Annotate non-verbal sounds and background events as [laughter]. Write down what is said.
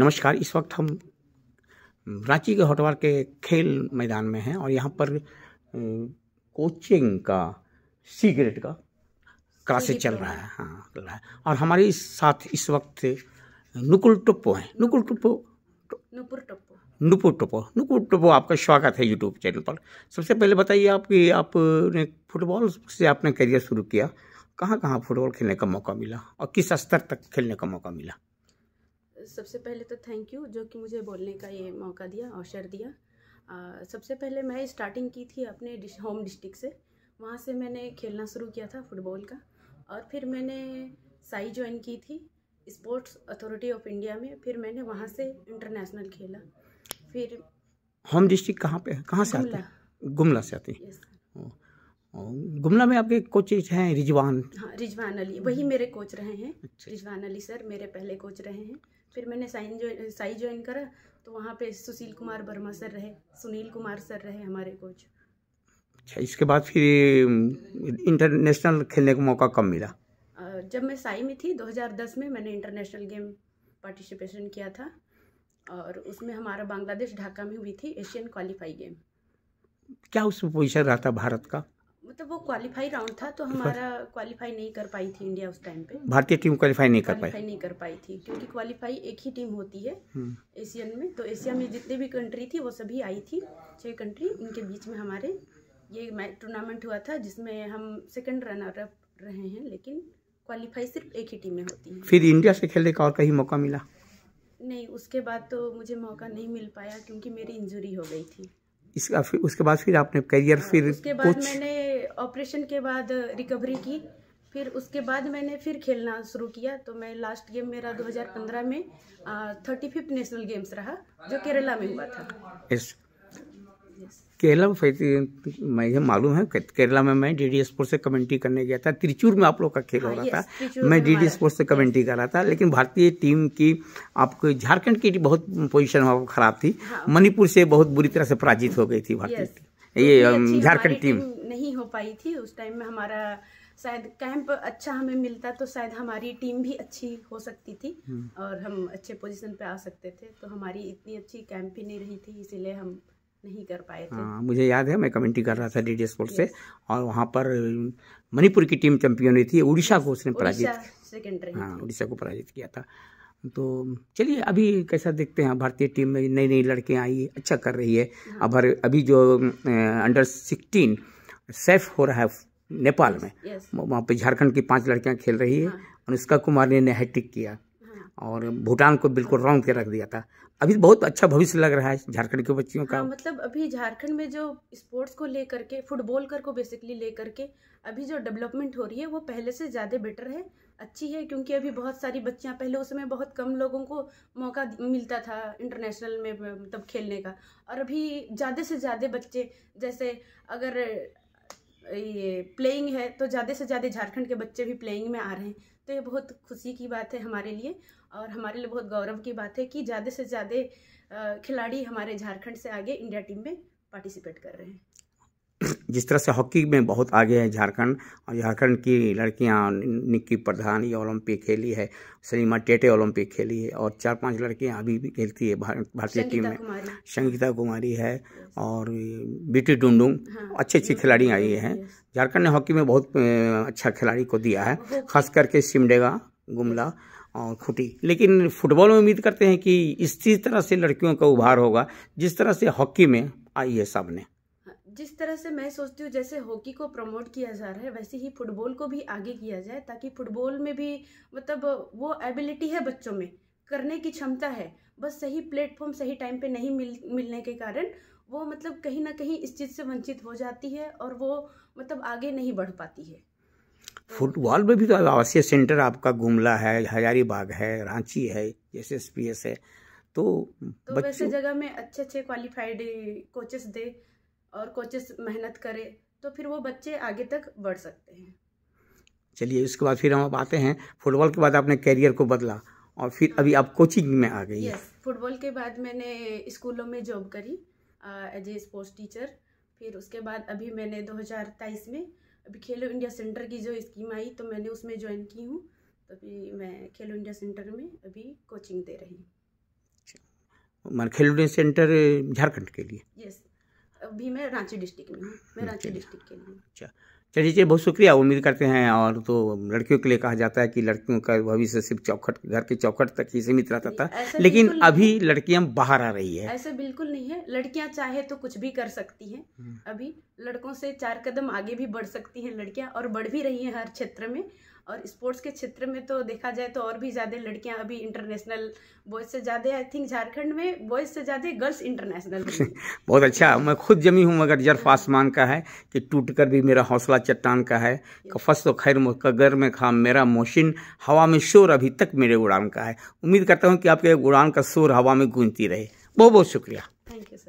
नमस्कार इस वक्त हम रांची के होटवार के खेल मैदान में हैं और यहाँ पर कोचिंग का सी ग्रेड का क्लासेस चल रहा है हाँ चल रहा है और हमारे साथ इस वक्त नुकुल टुप्पो हैं नुकुल टुप्पो नुपुर टुप्पो नुपुर टुप्पो नुपुर टुप्पो आपका स्वागत है यूट्यूब चैनल पर सबसे पहले बताइए आप कि आपने फुटबॉल से आपने करियर शुरू किया कहाँ कहाँ फुटबॉल खेलने का मौका मिला और किस स्तर तक खेलने का मौका मिला सबसे पहले तो थैंक यू जो कि मुझे बोलने का ये मौका दिया अवसर दिया आ, सबसे पहले मैं स्टार्टिंग की थी अपने डिश, होम डिस्ट्रिक्ट से वहाँ से मैंने खेलना शुरू किया था फुटबॉल का और फिर मैंने साई ज्वाइन की थी स्पोर्ट्स अथॉरिटी ऑफ इंडिया में फिर मैंने वहाँ से इंटरनेशनल खेला फिर होम डिस्ट्रिक्ट कहाँ पे कहाँ से आते हैं गुमला से आते हैं गुमला में आपके कोचेज हैं रिजवान हाँ रिजवान अली वही मेरे कोच रहे हैं अच्छा। रिजवान अली सर मेरे पहले कोच रहे हैं फिर मैंने साइन जो साई ज्वाइन करा तो वहाँ पे सुशील कुमार वर्मा सर रहे सुनील कुमार सर रहे हमारे कोच अच्छा इसके बाद फिर इंटरनेशनल खेलने का मौका कब मिला जब मैं साई में थी 2010 में मैंने इंटरनेशनल गेम पार्टिसिपेशन किया था और उसमें हमारा बांग्लादेश ढाका में हुई थी एशियन क्वालिफाई गेम क्या उसमें पोजिशन रहा था भारत का मतलब वो क्वालिफाई राउंड था तो हमारा क्वालिफाई नहीं कर पाई थी इंडिया उस टाइम पे भारतीय टीम क्वालिफाई नहीं कर पाई नहीं कर पाई थी क्योंकि क्वालिफाई एक ही टीम होती है एशियन हम्म। में तो एशिया में जितने भी कंट्री थी वो सभी आई थी छह कंट्री उनके बीच में हमारे ये मैच टूर्नामेंट हुआ था जिसमें हम सेकंड रनर अप रहे हैं लेकिन क्वालिफाई सिर्फ एक ही टीम में होती है फिर इंडिया से खेलने का और कहीं मौका मिला नहीं उसके बाद तो मुझे मौका नहीं मिल पाया क्योंकि मेरी इंजरी हो गई थी इसका फिर उसके बाद फिर आपने करियर हाँ, फिर उसके बाद कुछ... मैंने ऑपरेशन के बाद रिकवरी की फिर उसके बाद मैंने फिर खेलना शुरू किया तो मैं लास्ट गेम मेरा 2015 में थर्टी फिफ्थ नेशनल गेम्स रहा जो केरला में हुआ था केरला में फैसले मुझे मालूम है केरला में मैं डी डी स्पोर्ट्स से कमेंट्री करने गया था त्रिचूर में आप लोग का खेल हो हाँ, रहा था मैं डी डी स्पोर्ट्स से कमेंट्री कर रहा था लेकिन भारतीय टीम की आपको झारखंड की बहुत पोजीशन खराब थी हाँ। मणिपुर से बहुत बुरी तरह से पराजित हो गई थी भारतीय टीम ये झारखंड टीम नहीं हो पाई थी उस टाइम में हमारा शायद कैंप अच्छा हमें मिलता तो शायद हमारी टीम भी अच्छी हो सकती थी हम्म। और हम अच्छे पोजीशन पे आ सकते थे तो हमारी इतनी अच्छी कैंप भी नहीं रही थी इसीलिए हम नहीं कर पाए थे हाँ मुझे याद है मैं कमेंटी कर रहा था डी डी स्पोर्ट्स से और वहाँ पर मणिपुर की टीम चैंपियन हुई थी उड़ीसा को उसने पराजित हाँ उड़ीसा को पराजित किया था तो चलिए अभी कैसा देखते हैं भारतीय टीम में नई नई लड़कियाँ आई है अच्छा कर रही है हाँ। अब हर अभी जो अंडर सिक्सटीन सेफ हो रहा है नेपाल में वहाँ पे झारखंड की पांच लड़कियाँ खेल रही है हाँ। अनुष्का कुमार ने हैट्रिक किया और भूटान को बिल्कुल रौन के रख दिया था अभी तो बहुत अच्छा भविष्य लग रहा है झारखंड के बच्चियों का हाँ, मतलब अभी झारखंड में जो स्पोर्ट्स को लेकर के फुटबॉल कर को बेसिकली लेकर के अभी जो डेवलपमेंट हो रही है वो पहले से ज़्यादा बेटर है अच्छी है क्योंकि अभी बहुत सारी बच्चियां पहले उस समय बहुत कम लोगों को मौका मिलता था इंटरनेशनल में मतलब खेलने का और अभी ज़्यादा से ज़्यादा बच्चे जैसे अगर ये प्लेइंग है तो ज़्यादा से ज़्यादा झारखंड के बच्चे भी प्लेइंग में आ रहे हैं तो ये बहुत खुशी की बात है हमारे लिए और हमारे लिए बहुत गौरव की बात है कि ज़्यादा से ज़्यादा खिलाड़ी हमारे झारखंड से आगे इंडिया टीम में पार्टिसिपेट कर रहे हैं जिस तरह से हॉकी में बहुत आगे है झारखंड और झारखंड की लड़कियां निक्की प्रधान ये ओलंपिक खेली है सलीमा टेटे ओलंपिक खेली है और चार पांच लड़कियां अभी भी खेलती है भारतीय टीम में संगीता कुमारी है और बीटी डुंडुंग हाँ, अच्छे अच्छे खिलाड़ी आई हैं झारखंड ने हॉकी में बहुत अच्छा खिलाड़ी को दिया है खास करके सिमडेगा गुमला और खुटी लेकिन फुटबॉल में उम्मीद करते हैं कि इसी तरह से लड़कियों का उभार होगा जिस तरह से हॉकी में आई है सबने जिस तरह से मैं सोचती हूँ जैसे हॉकी को प्रमोट किया जा रहा है वैसे ही फुटबॉल को भी आगे किया जाए ताकि फुटबॉल में भी मतलब वो एबिलिटी है बच्चों में करने की क्षमता है बस सही प्लेटफॉर्म सही टाइम पे नहीं मिल मिलने के कारण वो मतलब कहीं ना कहीं इस चीज़ से वंचित हो जाती है और वो मतलब आगे नहीं बढ़ पाती है फुटबॉल में भी तो आवासीय सेंटर आपका गुमला है हजारीबाग है रांची है एस एस है तो, तो वैसे जगह में अच्छे अच्छे क्वालिफाइड कोचेस दे और कोचेस मेहनत करें तो फिर वो बच्चे आगे तक बढ़ सकते हैं चलिए उसके बाद फिर हम आप आते हैं फुटबॉल के बाद आपने कैरियर को बदला और फिर अभी आप कोचिंग में आ गई यस फुटबॉल के बाद मैंने स्कूलों में जॉब करी एज ए स्पोर्ट्स टीचर फिर उसके बाद अभी मैंने दो में अभी खेलो इंडिया सेंटर की जो स्कीम आई तो मैंने उसमें ज्वाइन की हूँ तो अभी मैं खेलो इंडिया सेंटर में अभी कोचिंग दे रही हूँ खेलो इंडिया सेंटर झारखंड के लिए यस अभी मैं रांची डिस्ट्रिक्ट में हूँ मैं रांची डिस्ट्रिक्ट के लिए अच्छा चलिए जी बहुत शुक्रिया उम्मीद करते हैं और तो लड़कियों के लिए कहा जाता है कि लड़कियों का भविष्य सिर्फ चौखट घर के चौखट तक ही सीमित रहता था लेकिन अभी लड़कियां बाहर आ रही है ऐसा बिल्कुल नहीं है लड़कियां चाहे तो कुछ भी कर सकती हैं हम्म। अभी लड़कों से चार कदम आगे भी बढ़ सकती हैं लड़कियां और बढ़ भी रही हैं हर क्षेत्र में और स्पोर्ट्स के क्षेत्र में तो देखा जाए तो और भी ज़्यादा लड़कियां अभी इंटरनेशनल बॉयज़ से ज़्यादा आई थिंक झारखंड में बॉयज़ से ज़्यादा गर्ल्स इंटरनेशनल [laughs] बहुत अच्छा मैं खुद जमी हूँ मगर जर्फ हाँ। आसमान का है कि टूट कर भी मेरा हौसला चट्टान का है कफस तो खैर कगर में खाम मेरा मोशिन हवा में शोर अभी तक मेरे उड़ान का है उम्मीद करता हूँ कि आपके उड़ान का शोर हवा में गूंजती रहे बहुत बहुत शुक्रिया थैंक यू सर